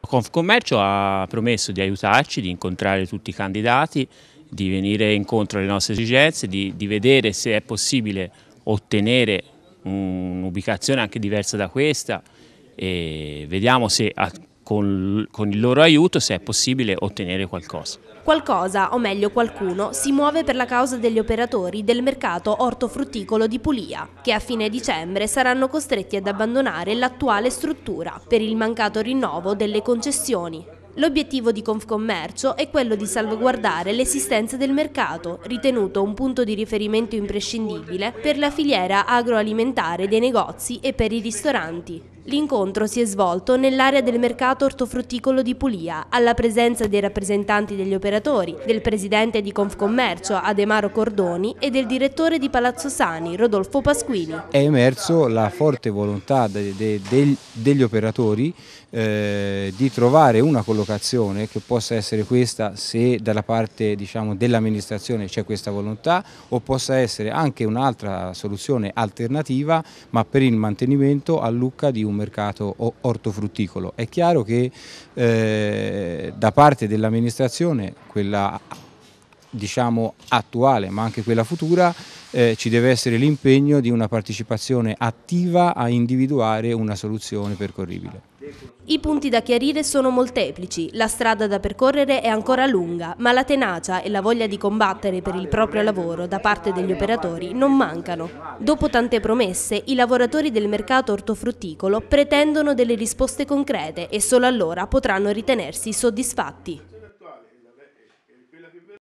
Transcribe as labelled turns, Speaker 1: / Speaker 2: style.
Speaker 1: Confcommercio ha promesso di aiutarci, di incontrare tutti i candidati, di venire incontro alle nostre esigenze, di, di vedere se è possibile ottenere un'ubicazione anche diversa da questa e vediamo se con, con, il loro aiuto, se è possibile, ottenere qualcosa.
Speaker 2: Qualcosa, o meglio qualcuno, si muove per la causa degli operatori del mercato ortofrutticolo di Puglia, che a fine dicembre saranno costretti ad abbandonare l'attuale struttura per il mancato rinnovo delle concessioni. L'obiettivo di Confcommercio è quello di salvaguardare l'esistenza del mercato, ritenuto un punto di riferimento imprescindibile per la filiera agroalimentare dei negozi e per i ristoranti. L'incontro si è svolto nell'area del mercato ortofrutticolo di Pulia, alla presenza dei rappresentanti degli operatori, del presidente di Confcommercio Ademaro Cordoni e del direttore di Palazzo Sani Rodolfo Pasquini.
Speaker 3: È emerso la forte volontà de, de, de, degli operatori eh, di trovare una collocazione che possa essere questa se dalla parte diciamo, dell'amministrazione c'è questa volontà o possa essere anche un'altra soluzione alternativa ma per il mantenimento a Lucca di un mercato ortofrutticolo. È chiaro che eh, da parte dell'amministrazione, quella diciamo attuale ma anche quella futura, eh, ci deve essere l'impegno di una partecipazione attiva a individuare una soluzione percorribile.
Speaker 2: I punti da chiarire sono molteplici, la strada da percorrere è ancora lunga, ma la tenacia e la voglia di combattere per il proprio lavoro da parte degli operatori non mancano. Dopo tante promesse, i lavoratori del mercato ortofrutticolo pretendono delle risposte concrete e solo allora potranno ritenersi soddisfatti.